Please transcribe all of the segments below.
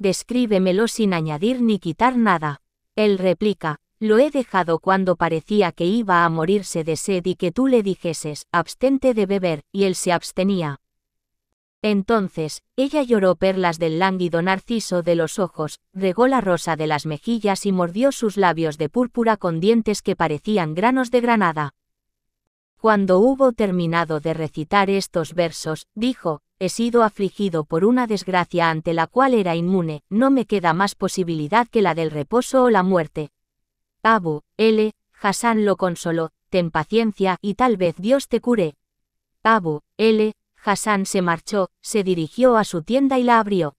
descríbemelo sin añadir ni quitar nada. Él replica, lo he dejado cuando parecía que iba a morirse de sed y que tú le dijeses, abstente de beber, y él se abstenía. Entonces, ella lloró perlas del lánguido narciso de los ojos, regó la rosa de las mejillas y mordió sus labios de púrpura con dientes que parecían granos de granada. Cuando hubo terminado de recitar estos versos, dijo, he sido afligido por una desgracia ante la cual era inmune, no me queda más posibilidad que la del reposo o la muerte. Abu, L. Hassan lo consoló, ten paciencia y tal vez Dios te cure. Abu, L. Hassan se marchó, se dirigió a su tienda y la abrió.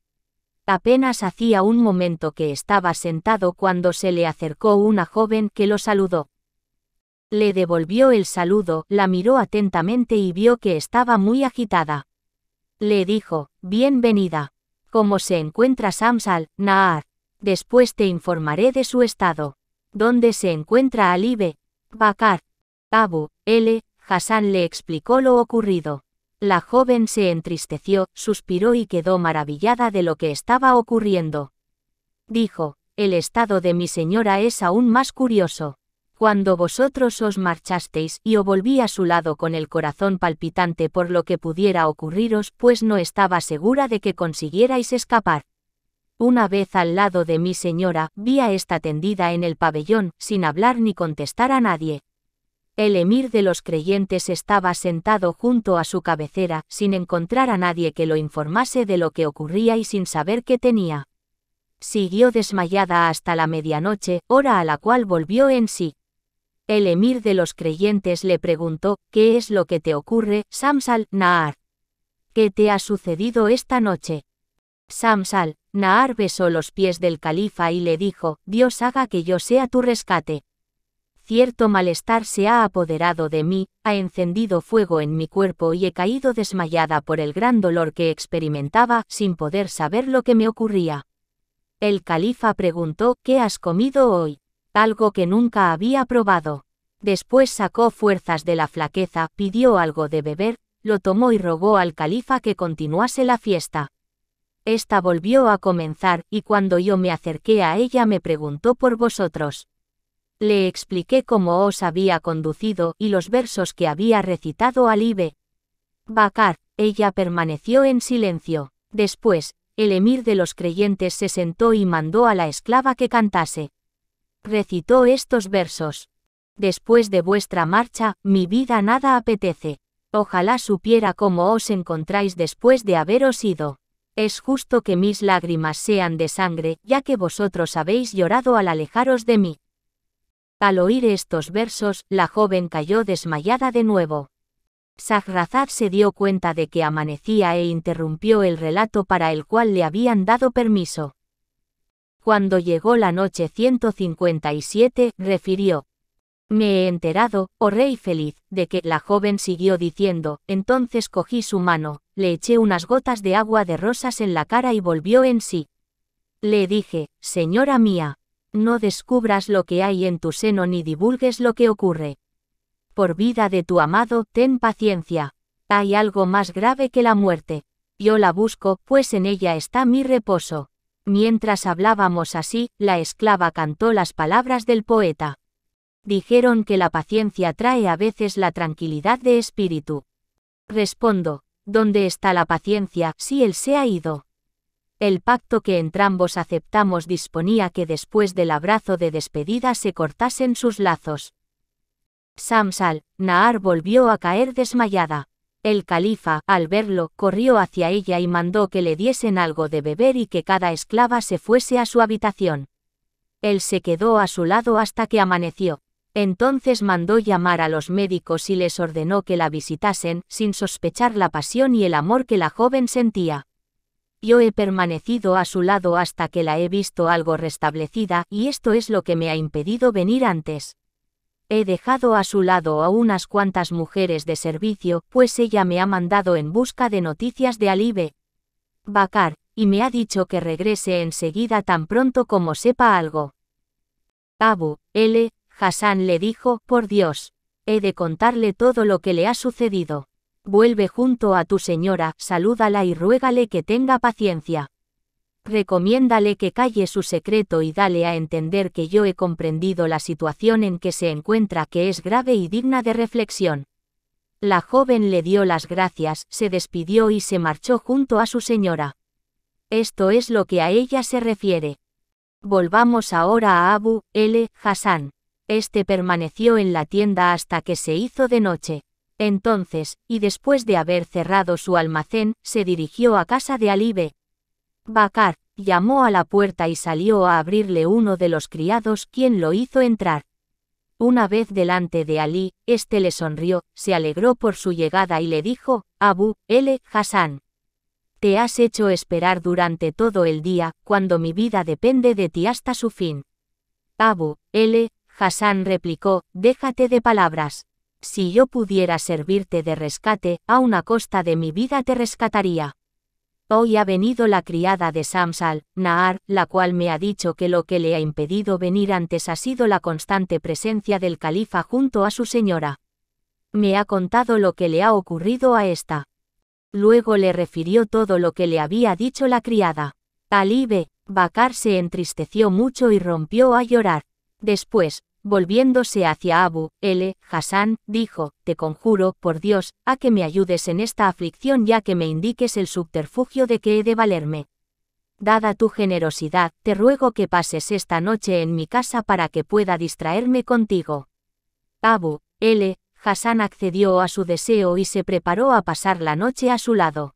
Apenas hacía un momento que estaba sentado cuando se le acercó una joven que lo saludó. Le devolvió el saludo, la miró atentamente y vio que estaba muy agitada le dijo, bienvenida. ¿Cómo se encuentra Samsal, Naar? Después te informaré de su estado. ¿Dónde se encuentra Alibe? Bakar. Abu, L. Hassan le explicó lo ocurrido. La joven se entristeció, suspiró y quedó maravillada de lo que estaba ocurriendo. Dijo, el estado de mi señora es aún más curioso cuando vosotros os marchasteis y o volví a su lado con el corazón palpitante por lo que pudiera ocurriros, pues no estaba segura de que consiguierais escapar. Una vez al lado de mi señora, vi a esta tendida en el pabellón, sin hablar ni contestar a nadie. El emir de los creyentes estaba sentado junto a su cabecera, sin encontrar a nadie que lo informase de lo que ocurría y sin saber qué tenía. Siguió desmayada hasta la medianoche, hora a la cual volvió en sí. El emir de los creyentes le preguntó, ¿qué es lo que te ocurre, Samsal, Naar? ¿Qué te ha sucedido esta noche? Samsal, Naar besó los pies del califa y le dijo, Dios haga que yo sea tu rescate. Cierto malestar se ha apoderado de mí, ha encendido fuego en mi cuerpo y he caído desmayada por el gran dolor que experimentaba, sin poder saber lo que me ocurría. El califa preguntó, ¿qué has comido hoy? algo que nunca había probado. Después sacó fuerzas de la flaqueza, pidió algo de beber, lo tomó y rogó al califa que continuase la fiesta. Esta volvió a comenzar, y cuando yo me acerqué a ella me preguntó por vosotros. Le expliqué cómo os había conducido y los versos que había recitado al Ibe. Bacar, ella permaneció en silencio. Después, el emir de los creyentes se sentó y mandó a la esclava que cantase recitó estos versos. Después de vuestra marcha, mi vida nada apetece. Ojalá supiera cómo os encontráis después de haberos ido. Es justo que mis lágrimas sean de sangre, ya que vosotros habéis llorado al alejaros de mí. Al oír estos versos, la joven cayó desmayada de nuevo. Sahrazad se dio cuenta de que amanecía e interrumpió el relato para el cual le habían dado permiso. Cuando llegó la noche 157, refirió. Me he enterado, oh rey feliz, de que la joven siguió diciendo, entonces cogí su mano, le eché unas gotas de agua de rosas en la cara y volvió en sí. Le dije, señora mía, no descubras lo que hay en tu seno ni divulgues lo que ocurre. Por vida de tu amado, ten paciencia. Hay algo más grave que la muerte. Yo la busco, pues en ella está mi reposo. Mientras hablábamos así, la esclava cantó las palabras del poeta. Dijeron que la paciencia trae a veces la tranquilidad de espíritu. Respondo, ¿dónde está la paciencia si él se ha ido? El pacto que entrambos aceptamos disponía que después del abrazo de despedida se cortasen sus lazos. Samsal, Naar volvió a caer desmayada. El califa, al verlo, corrió hacia ella y mandó que le diesen algo de beber y que cada esclava se fuese a su habitación. Él se quedó a su lado hasta que amaneció. Entonces mandó llamar a los médicos y les ordenó que la visitasen, sin sospechar la pasión y el amor que la joven sentía. Yo he permanecido a su lado hasta que la he visto algo restablecida, y esto es lo que me ha impedido venir antes. He dejado a su lado a unas cuantas mujeres de servicio, pues ella me ha mandado en busca de noticias de Alibe. Bacar, y me ha dicho que regrese enseguida tan pronto como sepa algo. Abu, L. Hassan le dijo, por Dios. He de contarle todo lo que le ha sucedido. Vuelve junto a tu señora, salúdala y ruégale que tenga paciencia. Recomiéndale que calle su secreto y dale a entender que yo he comprendido la situación en que se encuentra que es grave y digna de reflexión. La joven le dio las gracias, se despidió y se marchó junto a su señora. Esto es lo que a ella se refiere. Volvamos ahora a Abu L. Hassan. Este permaneció en la tienda hasta que se hizo de noche. Entonces, y después de haber cerrado su almacén, se dirigió a casa de Alibe, Bakar, llamó a la puerta y salió a abrirle uno de los criados quien lo hizo entrar. Una vez delante de Ali, este le sonrió, se alegró por su llegada y le dijo, Abu, L. Hassan. Te has hecho esperar durante todo el día, cuando mi vida depende de ti hasta su fin. Abu, L. Hassan replicó, déjate de palabras. Si yo pudiera servirte de rescate, a una costa de mi vida te rescataría. Hoy ha venido la criada de Samsal, Nahar, la cual me ha dicho que lo que le ha impedido venir antes ha sido la constante presencia del califa junto a su señora. Me ha contado lo que le ha ocurrido a esta. Luego le refirió todo lo que le había dicho la criada. Alibe, Bakar se entristeció mucho y rompió a llorar. Después, Volviéndose hacia Abu, L. Hassan, dijo, Te conjuro, por Dios, a que me ayudes en esta aflicción ya que me indiques el subterfugio de que he de valerme. Dada tu generosidad, te ruego que pases esta noche en mi casa para que pueda distraerme contigo. Abu, L. Hassan accedió a su deseo y se preparó a pasar la noche a su lado.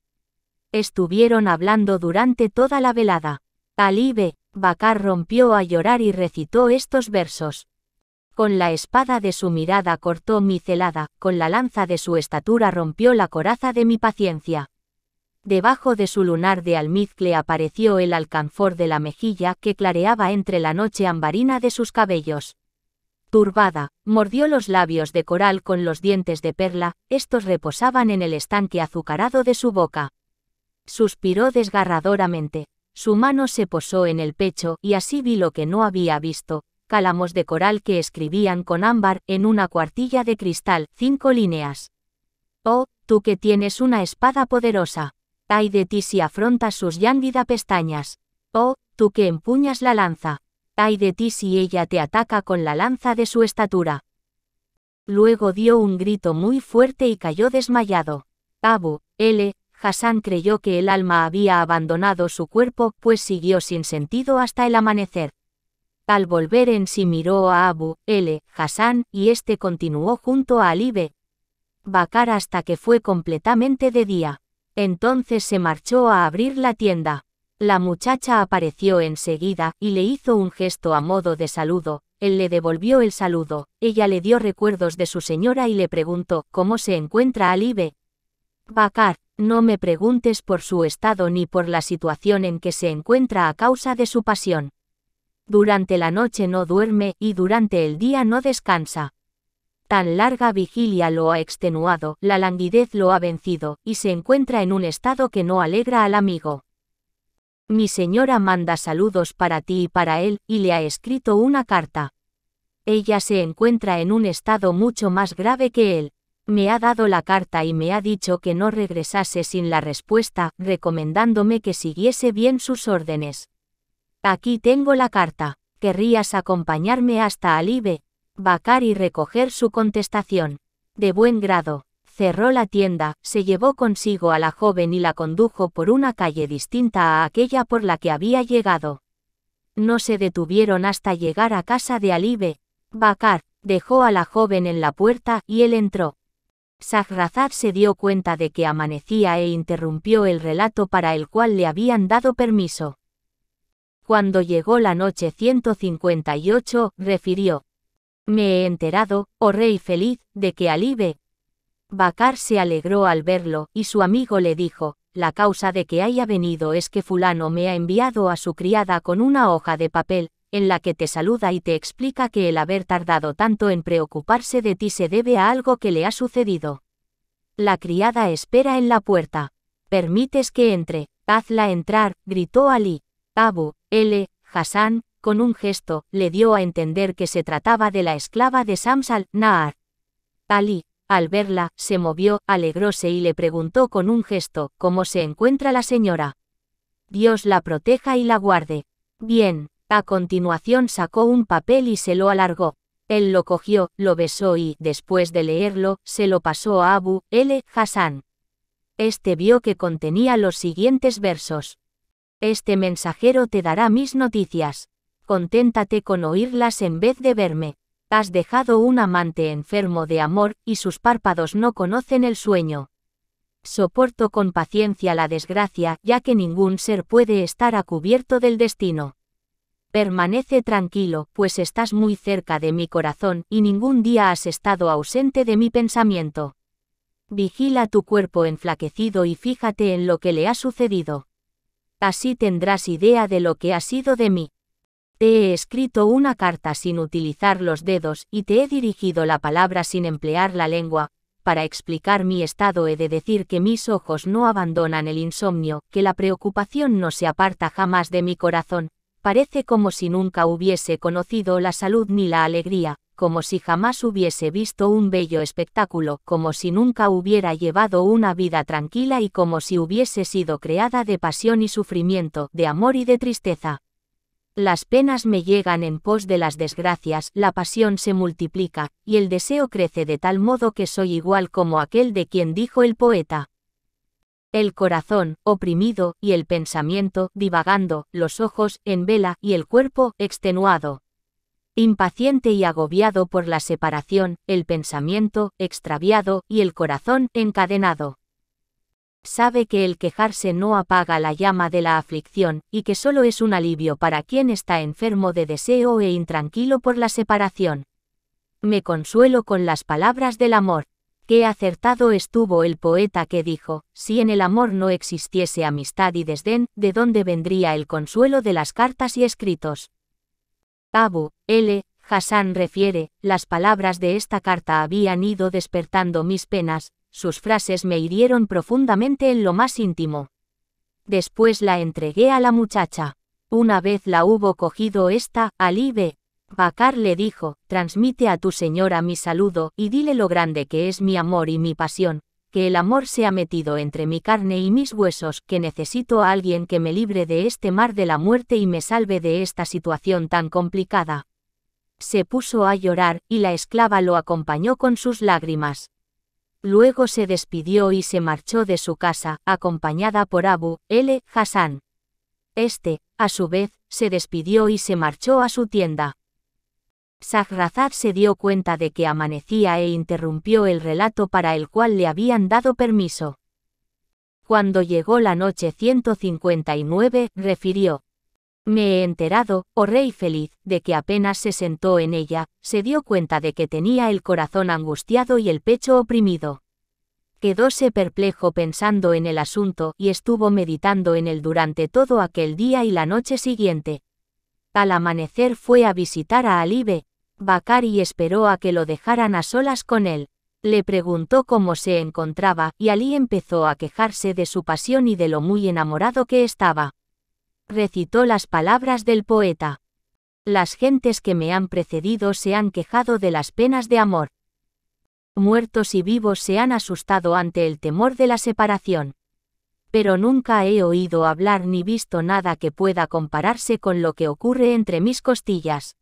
Estuvieron hablando durante toda la velada. Alibe, Bacar Bakar rompió a llorar y recitó estos versos. Con la espada de su mirada cortó mi celada, con la lanza de su estatura rompió la coraza de mi paciencia. Debajo de su lunar de almizcle apareció el alcanfor de la mejilla que clareaba entre la noche ambarina de sus cabellos. Turbada, mordió los labios de coral con los dientes de perla, estos reposaban en el estanque azucarado de su boca. Suspiró desgarradoramente, su mano se posó en el pecho y así vi lo que no había visto, cálamos de coral que escribían con ámbar en una cuartilla de cristal, cinco líneas. Oh, tú que tienes una espada poderosa. Ay de ti si afrontas sus yánvida pestañas. Oh, tú que empuñas la lanza. Ay de ti si ella te ataca con la lanza de su estatura. Luego dio un grito muy fuerte y cayó desmayado. Abu, L. Hassan creyó que el alma había abandonado su cuerpo, pues siguió sin sentido hasta el amanecer. Al volver en sí miró a Abu L. Hassan y este continuó junto a Alibe. Bakar hasta que fue completamente de día. Entonces se marchó a abrir la tienda. La muchacha apareció enseguida y le hizo un gesto a modo de saludo. Él le devolvió el saludo, ella le dio recuerdos de su señora y le preguntó cómo se encuentra Alibe. Bakar, no me preguntes por su estado ni por la situación en que se encuentra a causa de su pasión. Durante la noche no duerme y durante el día no descansa. Tan larga vigilia lo ha extenuado, la languidez lo ha vencido, y se encuentra en un estado que no alegra al amigo. Mi señora manda saludos para ti y para él, y le ha escrito una carta. Ella se encuentra en un estado mucho más grave que él. Me ha dado la carta y me ha dicho que no regresase sin la respuesta, recomendándome que siguiese bien sus órdenes. Aquí tengo la carta. ¿Querrías acompañarme hasta Alibe? Bacar y recoger su contestación. De buen grado. Cerró la tienda, se llevó consigo a la joven y la condujo por una calle distinta a aquella por la que había llegado. No se detuvieron hasta llegar a casa de Alibe. Bacar dejó a la joven en la puerta y él entró. Sahrazad se dio cuenta de que amanecía e interrumpió el relato para el cual le habían dado permiso. Cuando llegó la noche 158, refirió. Me he enterado, oh rey feliz, de que Alive. Bacar se alegró al verlo, y su amigo le dijo, la causa de que haya venido es que fulano me ha enviado a su criada con una hoja de papel, en la que te saluda y te explica que el haber tardado tanto en preocuparse de ti se debe a algo que le ha sucedido. La criada espera en la puerta. Permites que entre, hazla entrar, gritó Ali. Abu L. Hassan, con un gesto, le dio a entender que se trataba de la esclava de Samsal, nahar Ali, al verla, se movió, alegróse y le preguntó con un gesto, ¿cómo se encuentra la señora? Dios la proteja y la guarde. Bien, a continuación sacó un papel y se lo alargó. Él lo cogió, lo besó y, después de leerlo, se lo pasó a Abu L. Hassan. Este vio que contenía los siguientes versos. Este mensajero te dará mis noticias. Conténtate con oírlas en vez de verme. Has dejado un amante enfermo de amor y sus párpados no conocen el sueño. Soporto con paciencia la desgracia, ya que ningún ser puede estar a cubierto del destino. Permanece tranquilo, pues estás muy cerca de mi corazón y ningún día has estado ausente de mi pensamiento. Vigila tu cuerpo enflaquecido y fíjate en lo que le ha sucedido así tendrás idea de lo que ha sido de mí. Te he escrito una carta sin utilizar los dedos y te he dirigido la palabra sin emplear la lengua. Para explicar mi estado he de decir que mis ojos no abandonan el insomnio, que la preocupación no se aparta jamás de mi corazón. Parece como si nunca hubiese conocido la salud ni la alegría, como si jamás hubiese visto un bello espectáculo, como si nunca hubiera llevado una vida tranquila y como si hubiese sido creada de pasión y sufrimiento, de amor y de tristeza. Las penas me llegan en pos de las desgracias, la pasión se multiplica, y el deseo crece de tal modo que soy igual como aquel de quien dijo el poeta. El corazón, oprimido, y el pensamiento, divagando, los ojos, en vela, y el cuerpo, extenuado. Impaciente y agobiado por la separación, el pensamiento, extraviado, y el corazón, encadenado. Sabe que el quejarse no apaga la llama de la aflicción, y que solo es un alivio para quien está enfermo de deseo e intranquilo por la separación. Me consuelo con las palabras del amor. Qué acertado estuvo el poeta que dijo, si en el amor no existiese amistad y desdén, ¿de dónde vendría el consuelo de las cartas y escritos? Abu L. Hassan refiere, las palabras de esta carta habían ido despertando mis penas, sus frases me hirieron profundamente en lo más íntimo. Después la entregué a la muchacha. Una vez la hubo cogido esta, Ali B. Bakar le dijo, transmite a tu señora mi saludo y dile lo grande que es mi amor y mi pasión, que el amor se ha metido entre mi carne y mis huesos, que necesito a alguien que me libre de este mar de la muerte y me salve de esta situación tan complicada. Se puso a llorar, y la esclava lo acompañó con sus lágrimas. Luego se despidió y se marchó de su casa, acompañada por Abu L. Hassan. Este, a su vez, se despidió y se marchó a su tienda. Sahrazad se dio cuenta de que amanecía e interrumpió el relato para el cual le habían dado permiso. Cuando llegó la noche 159, refirió. Me he enterado, oh rey feliz, de que apenas se sentó en ella, se dio cuenta de que tenía el corazón angustiado y el pecho oprimido. Quedóse perplejo pensando en el asunto y estuvo meditando en él durante todo aquel día y la noche siguiente. Al amanecer fue a visitar a Alibe, Bakari esperó a que lo dejaran a solas con él. Le preguntó cómo se encontraba, y Ali empezó a quejarse de su pasión y de lo muy enamorado que estaba. Recitó las palabras del poeta. Las gentes que me han precedido se han quejado de las penas de amor. Muertos y vivos se han asustado ante el temor de la separación. Pero nunca he oído hablar ni visto nada que pueda compararse con lo que ocurre entre mis costillas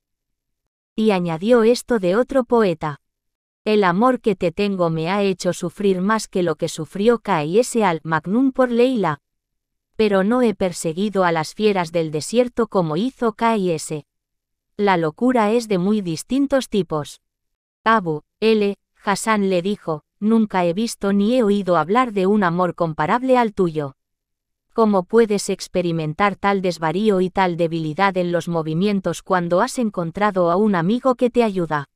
y añadió esto de otro poeta. El amor que te tengo me ha hecho sufrir más que lo que sufrió K.S. al Magnum por Leila. Pero no he perseguido a las fieras del desierto como hizo K.S. La locura es de muy distintos tipos. Abu, L. Hassan le dijo, nunca he visto ni he oído hablar de un amor comparable al tuyo. ¿Cómo puedes experimentar tal desvarío y tal debilidad en los movimientos cuando has encontrado a un amigo que te ayuda?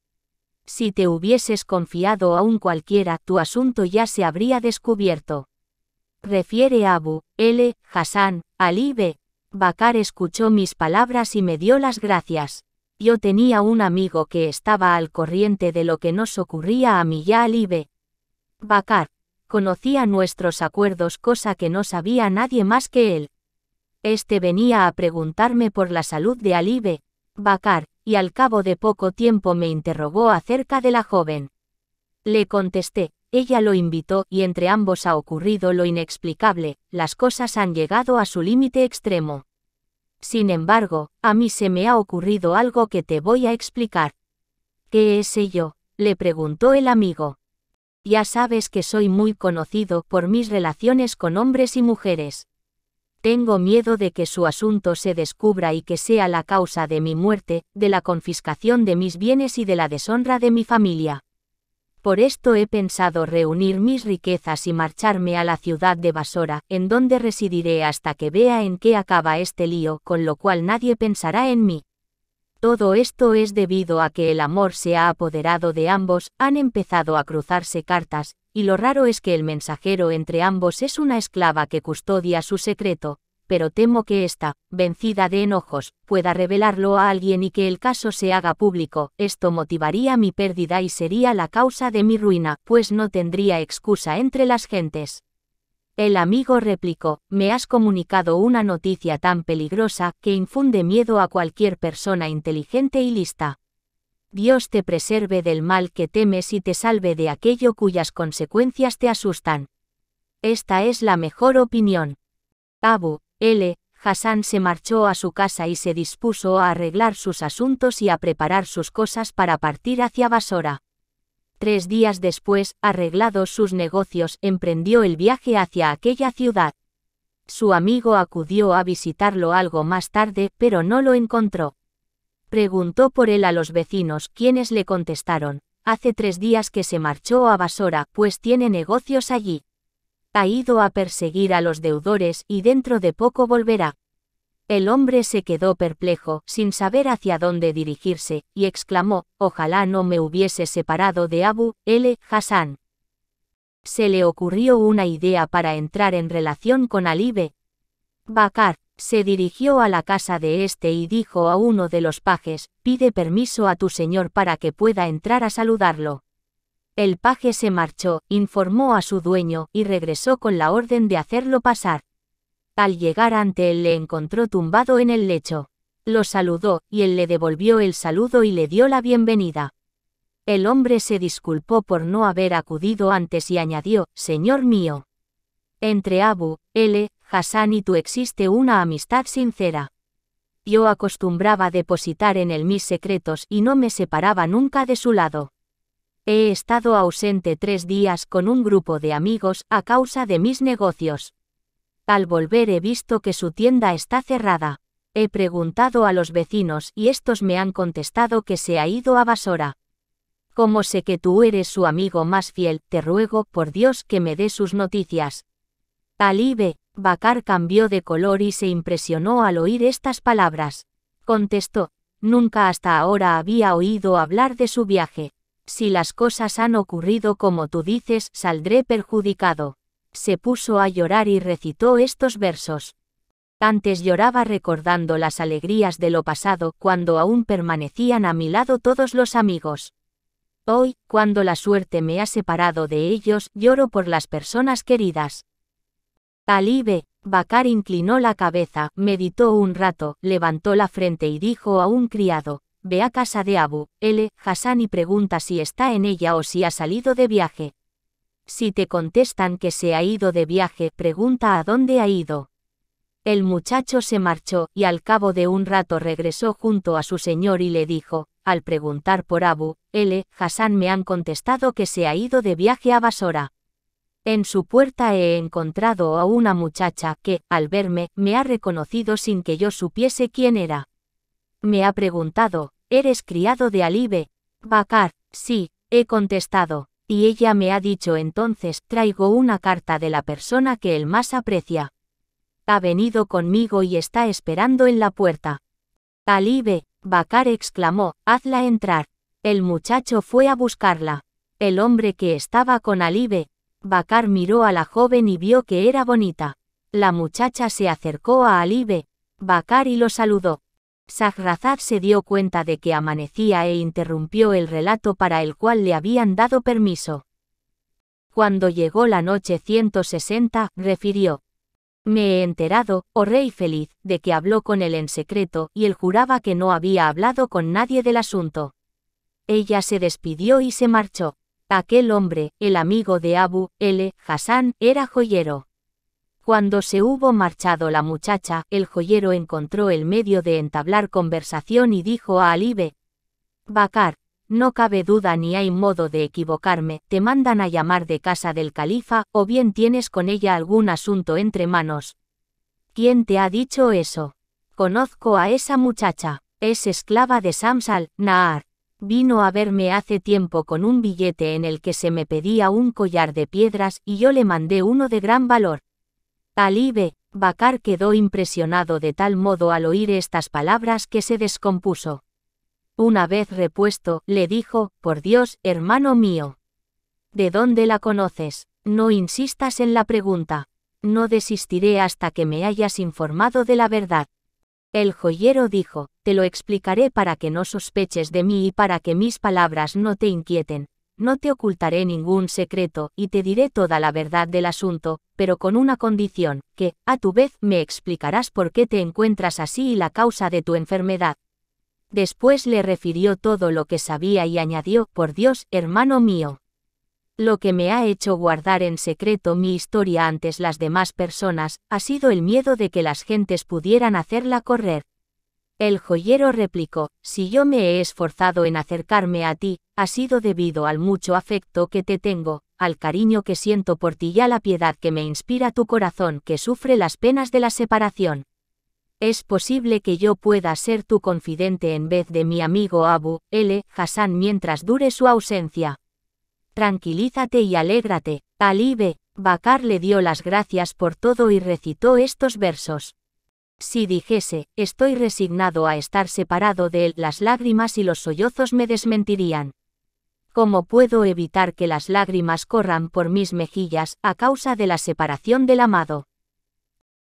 Si te hubieses confiado a un cualquiera, tu asunto ya se habría descubierto. Refiere Abu, L, Hassan, Alibe. Bakar escuchó mis palabras y me dio las gracias. Yo tenía un amigo que estaba al corriente de lo que nos ocurría a mí ya Alibe. Bakar, conocía nuestros acuerdos cosa que no sabía nadie más que él. Este venía a preguntarme por la salud de Alibe, Bakar, y al cabo de poco tiempo me interrogó acerca de la joven. Le contesté, ella lo invitó y entre ambos ha ocurrido lo inexplicable, las cosas han llegado a su límite extremo. Sin embargo, a mí se me ha ocurrido algo que te voy a explicar. ¿Qué es ello? le preguntó el amigo. Ya sabes que soy muy conocido por mis relaciones con hombres y mujeres. Tengo miedo de que su asunto se descubra y que sea la causa de mi muerte, de la confiscación de mis bienes y de la deshonra de mi familia. Por esto he pensado reunir mis riquezas y marcharme a la ciudad de Basora, en donde residiré hasta que vea en qué acaba este lío, con lo cual nadie pensará en mí. Todo esto es debido a que el amor se ha apoderado de ambos, han empezado a cruzarse cartas, y lo raro es que el mensajero entre ambos es una esclava que custodia su secreto, pero temo que esta, vencida de enojos, pueda revelarlo a alguien y que el caso se haga público, esto motivaría mi pérdida y sería la causa de mi ruina, pues no tendría excusa entre las gentes. El amigo replicó, me has comunicado una noticia tan peligrosa que infunde miedo a cualquier persona inteligente y lista. Dios te preserve del mal que temes y te salve de aquello cuyas consecuencias te asustan. Esta es la mejor opinión. Abu, L. Hassan se marchó a su casa y se dispuso a arreglar sus asuntos y a preparar sus cosas para partir hacia Basora. Tres días después, arreglados sus negocios, emprendió el viaje hacia aquella ciudad. Su amigo acudió a visitarlo algo más tarde, pero no lo encontró. Preguntó por él a los vecinos, quienes le contestaron, hace tres días que se marchó a Basora, pues tiene negocios allí. Ha ido a perseguir a los deudores y dentro de poco volverá. El hombre se quedó perplejo, sin saber hacia dónde dirigirse, y exclamó, ojalá no me hubiese separado de Abu L. Hassan. Se le ocurrió una idea para entrar en relación con Alibe. Bakar se dirigió a la casa de este y dijo a uno de los pajes, pide permiso a tu señor para que pueda entrar a saludarlo. El paje se marchó, informó a su dueño, y regresó con la orden de hacerlo pasar. Al llegar ante él le encontró tumbado en el lecho. Lo saludó, y él le devolvió el saludo y le dio la bienvenida. El hombre se disculpó por no haber acudido antes y añadió, Señor mío. Entre Abu, L, Hassan y tú existe una amistad sincera. Yo acostumbraba depositar en él mis secretos y no me separaba nunca de su lado. He estado ausente tres días con un grupo de amigos a causa de mis negocios. Al volver he visto que su tienda está cerrada. He preguntado a los vecinos y estos me han contestado que se ha ido a Basora. Como sé que tú eres su amigo más fiel, te ruego por Dios que me dé sus noticias. Alibe, Bakar cambió de color y se impresionó al oír estas palabras. Contestó, nunca hasta ahora había oído hablar de su viaje. Si las cosas han ocurrido como tú dices, saldré perjudicado se puso a llorar y recitó estos versos. Antes lloraba recordando las alegrías de lo pasado cuando aún permanecían a mi lado todos los amigos. Hoy, cuando la suerte me ha separado de ellos, lloro por las personas queridas. Alíbe, Bakar inclinó la cabeza, meditó un rato, levantó la frente y dijo a un criado, Ve a casa de Abu, L. Hassan y pregunta si está en ella o si ha salido de viaje. Si te contestan que se ha ido de viaje, pregunta a dónde ha ido. El muchacho se marchó y al cabo de un rato regresó junto a su señor y le dijo, al preguntar por Abu, L. Hassan me han contestado que se ha ido de viaje a Basora. En su puerta he encontrado a una muchacha que, al verme, me ha reconocido sin que yo supiese quién era. Me ha preguntado, ¿eres criado de Alibe? Bakar, sí, he contestado y ella me ha dicho entonces traigo una carta de la persona que él más aprecia. Ha venido conmigo y está esperando en la puerta. Alibe, Bakar exclamó, hazla entrar. El muchacho fue a buscarla. El hombre que estaba con Alibe, Bakar miró a la joven y vio que era bonita. La muchacha se acercó a Alibe, Bakar y lo saludó. Sahrazad se dio cuenta de que amanecía e interrumpió el relato para el cual le habían dado permiso. Cuando llegó la noche 160, refirió. Me he enterado, oh rey feliz, de que habló con él en secreto, y él juraba que no había hablado con nadie del asunto. Ella se despidió y se marchó. Aquel hombre, el amigo de Abu L. Hassan, era joyero. Cuando se hubo marchado la muchacha, el joyero encontró el medio de entablar conversación y dijo a Alibe, Bacar, no cabe duda ni hay modo de equivocarme, te mandan a llamar de casa del califa, o bien tienes con ella algún asunto entre manos. ¿Quién te ha dicho eso? Conozco a esa muchacha, es esclava de Samsal, Naar. Vino a verme hace tiempo con un billete en el que se me pedía un collar de piedras y yo le mandé uno de gran valor. Alíbe, Bakar quedó impresionado de tal modo al oír estas palabras que se descompuso. Una vez repuesto, le dijo, por Dios, hermano mío. ¿De dónde la conoces? No insistas en la pregunta. No desistiré hasta que me hayas informado de la verdad. El joyero dijo, te lo explicaré para que no sospeches de mí y para que mis palabras no te inquieten. No te ocultaré ningún secreto, y te diré toda la verdad del asunto, pero con una condición, que, a tu vez, me explicarás por qué te encuentras así y la causa de tu enfermedad. Después le refirió todo lo que sabía y añadió, por Dios, hermano mío. Lo que me ha hecho guardar en secreto mi historia antes las demás personas, ha sido el miedo de que las gentes pudieran hacerla correr. El joyero replicó, Si yo me he esforzado en acercarme a ti, ha sido debido al mucho afecto que te tengo, al cariño que siento por ti y a la piedad que me inspira tu corazón que sufre las penas de la separación. Es posible que yo pueda ser tu confidente en vez de mi amigo Abu L. Hassan mientras dure su ausencia. Tranquilízate y alégrate, Alibe. Bakar le dio las gracias por todo y recitó estos versos. Si dijese, estoy resignado a estar separado de él, las lágrimas y los sollozos me desmentirían. ¿Cómo puedo evitar que las lágrimas corran por mis mejillas a causa de la separación del amado?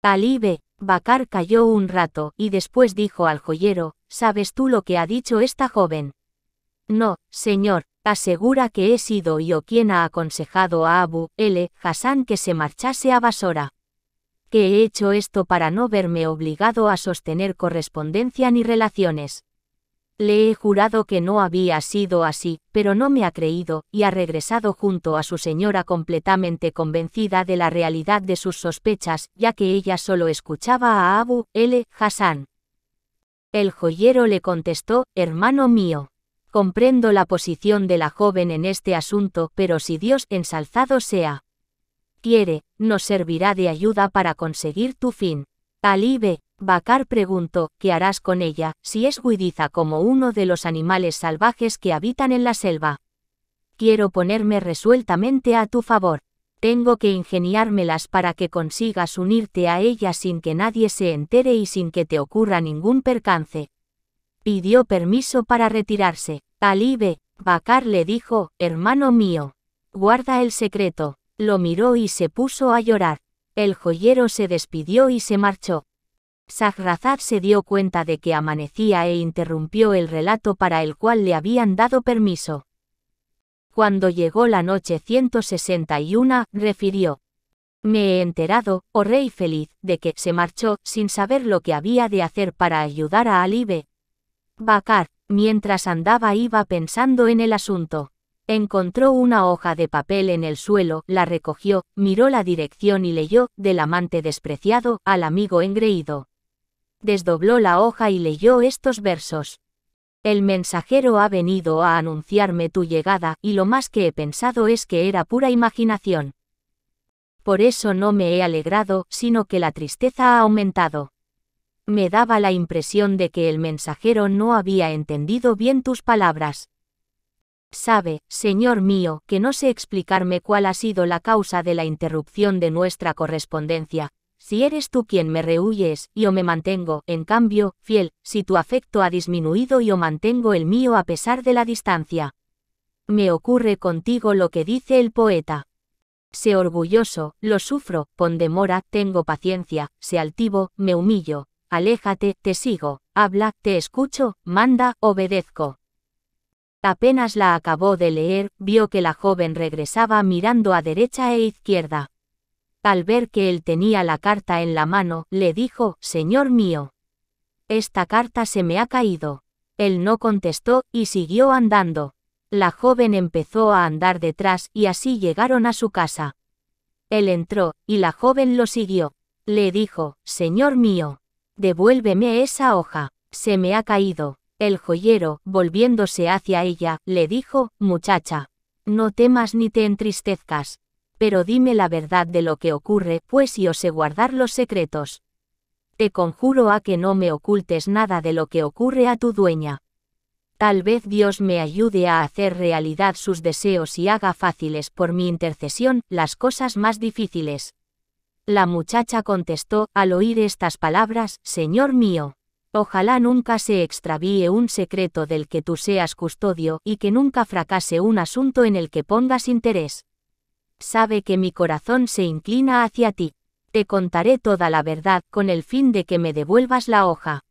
Alibe, Bakar cayó un rato y después dijo al joyero, ¿sabes tú lo que ha dicho esta joven? No, señor, asegura que he sido yo quien ha aconsejado a Abu L. Hassan que se marchase a Basora que he hecho esto para no verme obligado a sostener correspondencia ni relaciones. Le he jurado que no había sido así, pero no me ha creído, y ha regresado junto a su señora completamente convencida de la realidad de sus sospechas, ya que ella solo escuchaba a Abu L. Hassan. El joyero le contestó, hermano mío. Comprendo la posición de la joven en este asunto, pero si Dios ensalzado sea, quiere, nos servirá de ayuda para conseguir tu fin. Alibe Bakar preguntó, ¿qué harás con ella, si es huidiza como uno de los animales salvajes que habitan en la selva? Quiero ponerme resueltamente a tu favor. Tengo que ingeniármelas para que consigas unirte a ella sin que nadie se entere y sin que te ocurra ningún percance. Pidió permiso para retirarse. Alibe Bakar le dijo, hermano mío, guarda el secreto, lo miró y se puso a llorar. El joyero se despidió y se marchó. Sahrazad se dio cuenta de que amanecía e interrumpió el relato para el cual le habían dado permiso. Cuando llegó la noche 161, refirió. Me he enterado, oh rey feliz, de que se marchó sin saber lo que había de hacer para ayudar a Alibe. Bakar, mientras andaba iba pensando en el asunto. Encontró una hoja de papel en el suelo, la recogió, miró la dirección y leyó, del amante despreciado, al amigo engreído. Desdobló la hoja y leyó estos versos. El mensajero ha venido a anunciarme tu llegada, y lo más que he pensado es que era pura imaginación. Por eso no me he alegrado, sino que la tristeza ha aumentado. Me daba la impresión de que el mensajero no había entendido bien tus palabras. Sabe, Señor mío, que no sé explicarme cuál ha sido la causa de la interrupción de nuestra correspondencia. Si eres tú quien me rehuyes, yo me mantengo, en cambio, fiel, si tu afecto ha disminuido, yo mantengo el mío a pesar de la distancia. Me ocurre contigo lo que dice el poeta. Sé orgulloso, lo sufro, pon demora, tengo paciencia, sé altivo, me humillo, aléjate, te sigo, habla, te escucho, manda, obedezco. Apenas la acabó de leer, vio que la joven regresaba mirando a derecha e izquierda. Al ver que él tenía la carta en la mano, le dijo, Señor mío. Esta carta se me ha caído. Él no contestó, y siguió andando. La joven empezó a andar detrás, y así llegaron a su casa. Él entró, y la joven lo siguió. Le dijo, Señor mío, devuélveme esa hoja, se me ha caído. El joyero, volviéndose hacia ella, le dijo, Muchacha, no temas ni te entristezcas, pero dime la verdad de lo que ocurre, pues yo sé guardar los secretos. Te conjuro a que no me ocultes nada de lo que ocurre a tu dueña. Tal vez Dios me ayude a hacer realidad sus deseos y haga fáciles por mi intercesión las cosas más difíciles. La muchacha contestó, al oír estas palabras, Señor mío, Ojalá nunca se extravíe un secreto del que tú seas custodio y que nunca fracase un asunto en el que pongas interés. Sabe que mi corazón se inclina hacia ti. Te contaré toda la verdad con el fin de que me devuelvas la hoja.